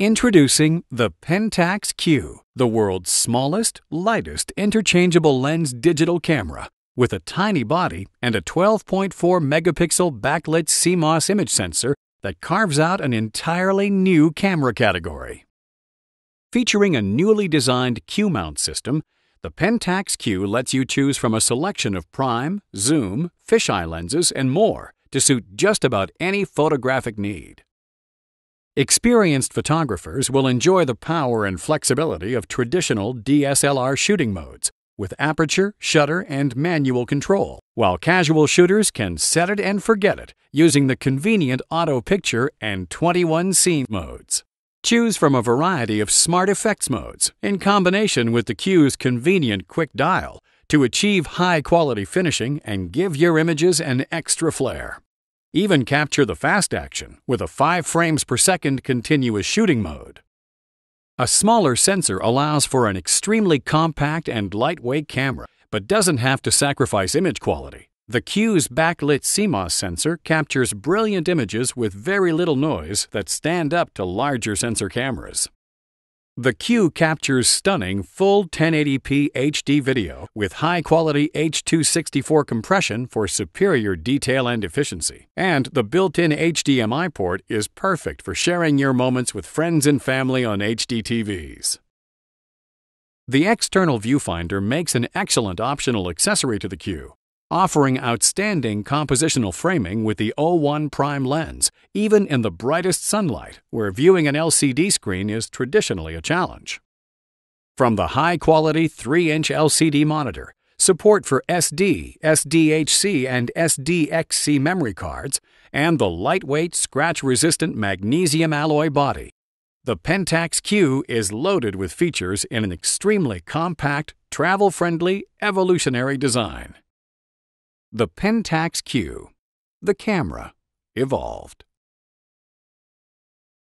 Introducing the Pentax Q, the world's smallest, lightest interchangeable lens digital camera with a tiny body and a 12.4 megapixel backlit CMOS image sensor that carves out an entirely new camera category. Featuring a newly designed Q mount system, the Pentax Q lets you choose from a selection of prime, zoom, fisheye lenses, and more to suit just about any photographic need. Experienced photographers will enjoy the power and flexibility of traditional DSLR shooting modes with aperture, shutter, and manual control, while casual shooters can set it and forget it using the convenient auto picture and 21 scene modes. Choose from a variety of smart effects modes in combination with the Q's convenient quick dial to achieve high quality finishing and give your images an extra flair. Even capture the fast action with a 5 frames per second continuous shooting mode. A smaller sensor allows for an extremely compact and lightweight camera, but doesn't have to sacrifice image quality. The Q's backlit CMOS sensor captures brilliant images with very little noise that stand up to larger sensor cameras. The Q captures stunning full 1080p HD video with high quality H264 compression for superior detail and efficiency. And the built in HDMI port is perfect for sharing your moments with friends and family on HD TVs. The external viewfinder makes an excellent optional accessory to the Q offering outstanding compositional framing with the O1 prime lens, even in the brightest sunlight where viewing an LCD screen is traditionally a challenge. From the high-quality 3-inch LCD monitor, support for SD, SDHC, and SDXC memory cards, and the lightweight, scratch-resistant magnesium alloy body, the Pentax Q is loaded with features in an extremely compact, travel-friendly, evolutionary design. The Pentax Q, the camera, evolved.